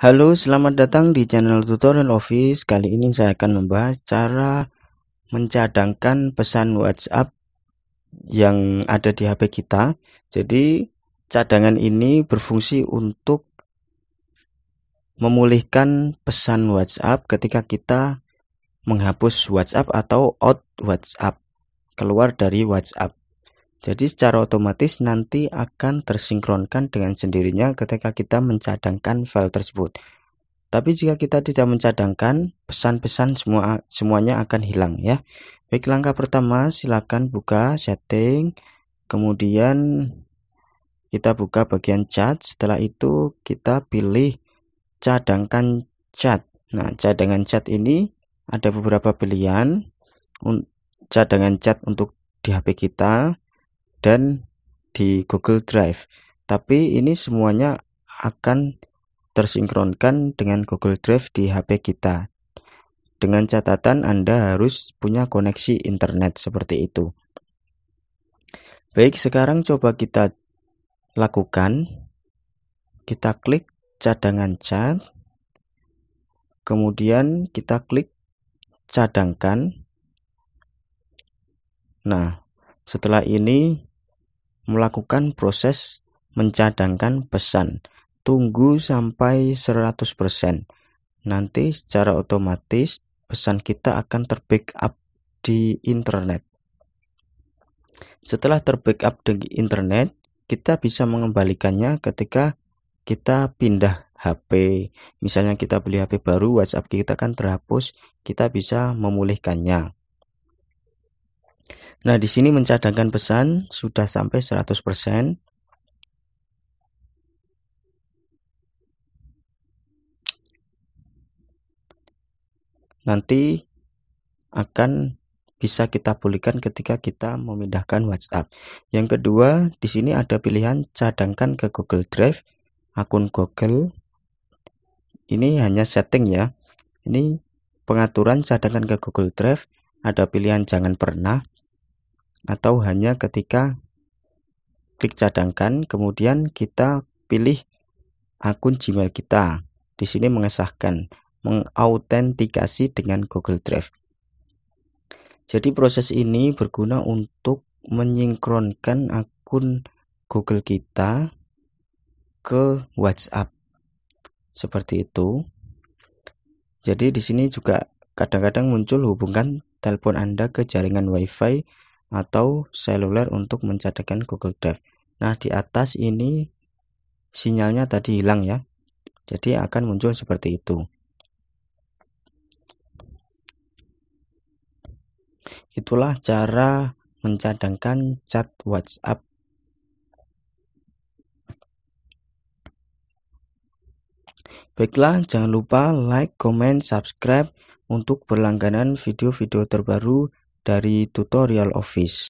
Halo, selamat datang di channel Tutorial Office. Kali ini saya akan membahas cara mencadangkan pesan WhatsApp yang ada di HP kita. Jadi, cadangan ini berfungsi untuk memulihkan pesan WhatsApp ketika kita menghapus WhatsApp atau out WhatsApp, keluar dari WhatsApp. Jadi secara otomatis nanti akan tersinkronkan dengan sendirinya ketika kita mencadangkan file tersebut. Tapi jika kita tidak mencadangkan, pesan-pesan semua semuanya akan hilang ya. Baik, langkah pertama silakan buka setting, kemudian kita buka bagian chat, setelah itu kita pilih cadangkan chat. Nah, cadangan chat ini ada beberapa pilihan cadangan chat untuk di HP kita dan di Google Drive. Tapi ini semuanya akan tersinkronkan dengan Google Drive di HP kita. Dengan catatan Anda harus punya koneksi internet seperti itu. Baik, sekarang coba kita lakukan. Kita klik cadangan chat, Kemudian kita klik cadangkan. Nah, setelah ini melakukan proses mencadangkan pesan. Tunggu sampai 100%. Nanti secara otomatis pesan kita akan terbackup di internet. Setelah terbackup di internet, kita bisa mengembalikannya ketika kita pindah HP. Misalnya kita beli HP baru, WhatsApp kita kan terhapus, kita bisa memulihkannya. Nah, di sini mencadangkan pesan sudah sampai 100%. Nanti akan bisa kita pulihkan ketika kita memindahkan WhatsApp. Yang kedua, di sini ada pilihan cadangkan ke Google Drive, akun Google. Ini hanya setting ya. Ini pengaturan cadangkan ke Google Drive, ada pilihan jangan pernah, atau hanya ketika klik cadangkan kemudian kita pilih akun Gmail kita di sini mengesahkan mengautentikasi dengan Google Drive jadi proses ini berguna untuk menyinkronkan akun Google kita ke WhatsApp seperti itu jadi di sini juga kadang-kadang muncul hubungan telepon Anda ke jaringan WiFi atau seluler untuk mencadangkan Google Drive. Nah, di atas ini sinyalnya tadi hilang ya. Jadi akan muncul seperti itu. Itulah cara mencadangkan chat WhatsApp Baiklah, jangan lupa like, comment, subscribe untuk berlangganan video-video terbaru dari tutorial Office.